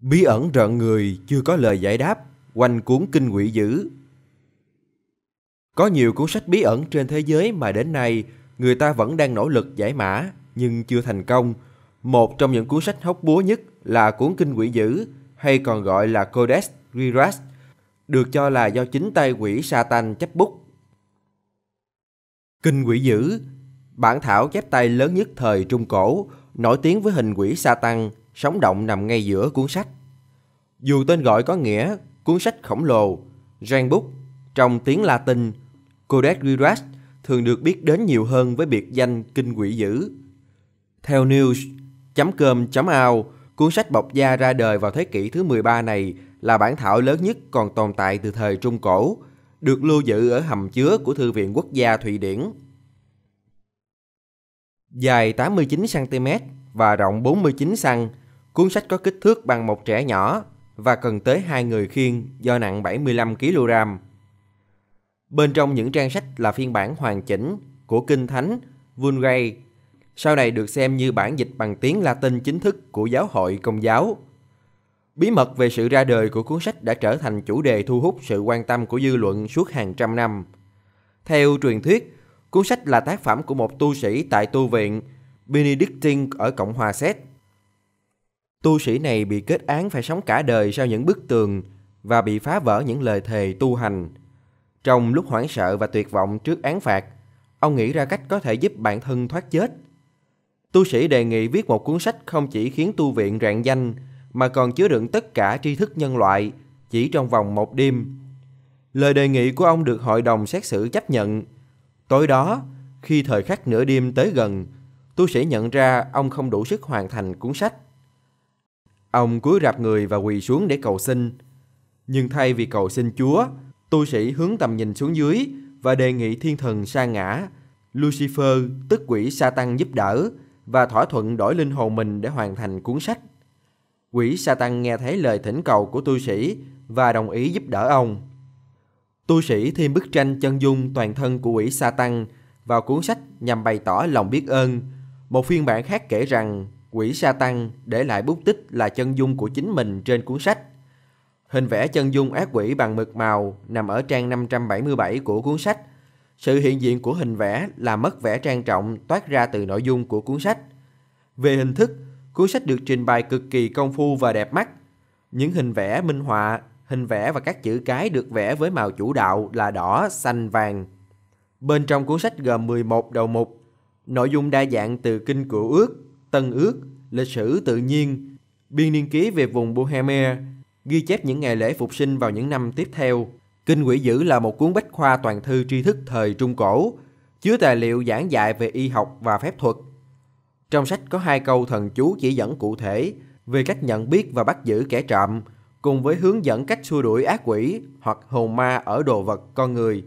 Bí ẩn rợn người chưa có lời giải đáp, quanh cuốn kinh quỷ dữ. Có nhiều cuốn sách bí ẩn trên thế giới mà đến nay người ta vẫn đang nỗ lực giải mã nhưng chưa thành công. Một trong những cuốn sách hóc búa nhất là cuốn kinh quỷ dữ hay còn gọi là Codex Giras, được cho là do chính tay quỷ Satan chấp bút. Kinh quỷ dữ, bản thảo chép tay lớn nhất thời Trung Cổ, nổi tiếng với hình quỷ Satan sống động nằm ngay giữa cuốn sách. Dù tên gọi có nghĩa cuốn sách khổng lồ, Rang Book, trong tiếng Latin, Codex Giras thường được biết đến nhiều hơn với biệt danh Kinh Quỷ Dữ. Theo news.com.au, cuốn sách bọc da ra đời vào thế kỷ thứ 13 này là bản thảo lớn nhất còn tồn tại từ thời Trung Cổ, được lưu giữ ở hầm chứa của Thư viện Quốc gia Thụy Điển. Dài 89cm và rộng 49 cm, Cuốn sách có kích thước bằng một trẻ nhỏ và cần tới hai người khiêng do nặng 75 kg. Bên trong những trang sách là phiên bản hoàn chỉnh của Kinh Thánh Vulgate, sau này được xem như bản dịch bằng tiếng Latin chính thức của giáo hội Công giáo. Bí mật về sự ra đời của cuốn sách đã trở thành chủ đề thu hút sự quan tâm của dư luận suốt hàng trăm năm. Theo truyền thuyết, cuốn sách là tác phẩm của một tu sĩ tại tu viện Benedictine ở Cộng hòa Séc tu sĩ này bị kết án phải sống cả đời sau những bức tường và bị phá vỡ những lời thề tu hành. Trong lúc hoảng sợ và tuyệt vọng trước án phạt, ông nghĩ ra cách có thể giúp bản thân thoát chết. Tu sĩ đề nghị viết một cuốn sách không chỉ khiến tu viện rạng danh mà còn chứa đựng tất cả tri thức nhân loại chỉ trong vòng một đêm. Lời đề nghị của ông được hội đồng xét xử chấp nhận. Tối đó, khi thời khắc nửa đêm tới gần, tu sĩ nhận ra ông không đủ sức hoàn thành cuốn sách. Ông cúi rạp người và quỳ xuống để cầu xin. Nhưng thay vì cầu xin Chúa, tu sĩ hướng tầm nhìn xuống dưới và đề nghị thiên thần sa ngã, Lucifer, tức quỷ sa tăng giúp đỡ và thỏa thuận đổi linh hồn mình để hoàn thành cuốn sách. Quỷ sa tăng nghe thấy lời thỉnh cầu của tu sĩ và đồng ý giúp đỡ ông. Tu sĩ thêm bức tranh chân dung toàn thân của quỷ sa tăng vào cuốn sách nhằm bày tỏ lòng biết ơn. Một phiên bản khác kể rằng quỷ sa tăng để lại bút tích là chân dung của chính mình trên cuốn sách. Hình vẽ chân dung ác quỷ bằng mực màu nằm ở trang 577 của cuốn sách. Sự hiện diện của hình vẽ là mất vẻ trang trọng toát ra từ nội dung của cuốn sách. Về hình thức, cuốn sách được trình bày cực kỳ công phu và đẹp mắt. Những hình vẽ minh họa, hình vẽ và các chữ cái được vẽ với màu chủ đạo là đỏ, xanh, vàng. Bên trong cuốn sách gồm 11 đầu mục, nội dung đa dạng từ kinh cựu ước Tân Ước, Lịch sử tự nhiên, Biên niên ký về vùng Bohemia, ghi chép những ngày lễ phục sinh vào những năm tiếp theo. Kinh Quỷ Dữ là một cuốn bách khoa toàn thư tri thức thời Trung Cổ, chứa tài liệu giảng dạy về y học và phép thuật. Trong sách có hai câu thần chú chỉ dẫn cụ thể về cách nhận biết và bắt giữ kẻ trộm, cùng với hướng dẫn cách xua đuổi ác quỷ hoặc hồn ma ở đồ vật con người.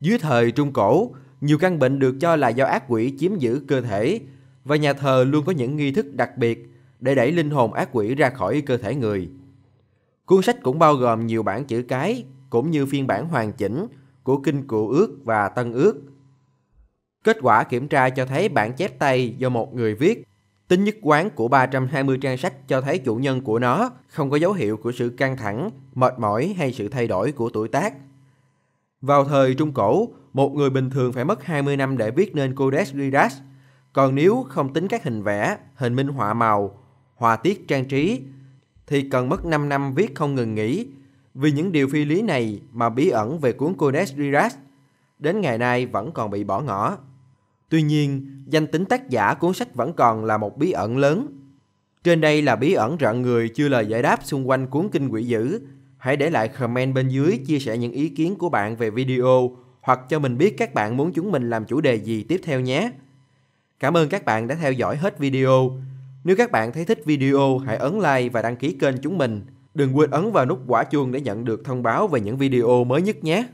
Dưới thời Trung Cổ, nhiều căn bệnh được cho là do ác quỷ chiếm giữ cơ thể và nhà thờ luôn có những nghi thức đặc biệt để đẩy linh hồn ác quỷ ra khỏi cơ thể người. Cuốn sách cũng bao gồm nhiều bản chữ cái cũng như phiên bản hoàn chỉnh của Kinh Cụ Ước và Tân Ước. Kết quả kiểm tra cho thấy bản chép tay do một người viết. Tính nhất quán của 320 trang sách cho thấy chủ nhân của nó không có dấu hiệu của sự căng thẳng, mệt mỏi hay sự thay đổi của tuổi tác. Vào thời Trung Cổ, một người bình thường phải mất 20 năm để viết nên Codex Giras – còn nếu không tính các hình vẽ, hình minh họa màu, họa tiết trang trí, thì cần mất 5 năm viết không ngừng nghỉ vì những điều phi lý này mà bí ẩn về cuốn Codex Riras đến ngày nay vẫn còn bị bỏ ngỏ. Tuy nhiên, danh tính tác giả cuốn sách vẫn còn là một bí ẩn lớn. Trên đây là bí ẩn rợn người chưa lời giải đáp xung quanh cuốn kinh quỷ dữ. Hãy để lại comment bên dưới chia sẻ những ý kiến của bạn về video hoặc cho mình biết các bạn muốn chúng mình làm chủ đề gì tiếp theo nhé. Cảm ơn các bạn đã theo dõi hết video. Nếu các bạn thấy thích video, hãy ấn like và đăng ký kênh chúng mình. Đừng quên ấn vào nút quả chuông để nhận được thông báo về những video mới nhất nhé.